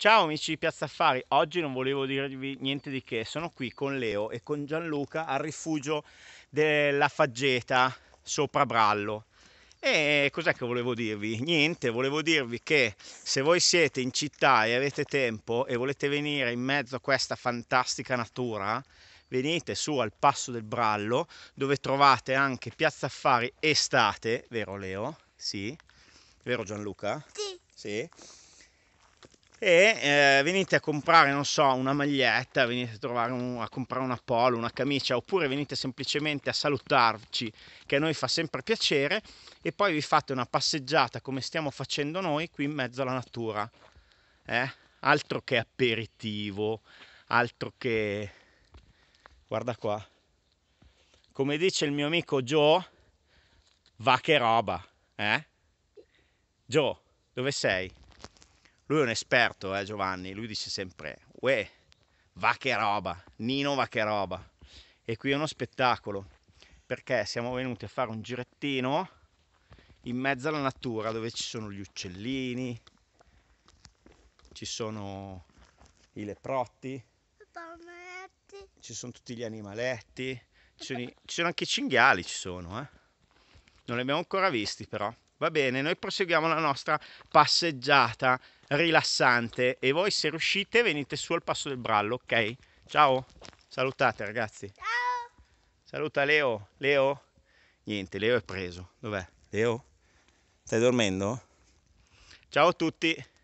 Ciao amici di Piazza Affari, oggi non volevo dirvi niente di che, sono qui con Leo e con Gianluca al rifugio della Faggeta sopra Brallo. E cos'è che volevo dirvi? Niente, volevo dirvi che se voi siete in città e avete tempo e volete venire in mezzo a questa fantastica natura, venite su al Passo del Brallo dove trovate anche Piazza Affari Estate, vero Leo? Sì? Vero Gianluca? Sì. Sì? e eh, venite a comprare, non so, una maglietta, venite a, trovare un, a comprare una polo, una camicia, oppure venite semplicemente a salutarci, che a noi fa sempre piacere, e poi vi fate una passeggiata come stiamo facendo noi qui in mezzo alla natura. Eh? Altro che aperitivo, altro che... Guarda qua. Come dice il mio amico Joe, va che roba, eh? Joe, dove sei? Lui è un esperto, eh, Giovanni, lui dice sempre, uè, va che roba, Nino va che roba. E qui è uno spettacolo, perché siamo venuti a fare un girettino in mezzo alla natura, dove ci sono gli uccellini, ci sono i leprotti, ci sono tutti gli animaletti, ci sono, i, ci sono anche i cinghiali, ci sono, eh non li abbiamo ancora visti però. Va bene, noi proseguiamo la nostra passeggiata rilassante e voi se riuscite venite su al passo del brallo, ok? Ciao, salutate ragazzi. Ciao. Saluta Leo, Leo. Niente, Leo è preso. Dov'è? Leo? Stai dormendo? Ciao a tutti.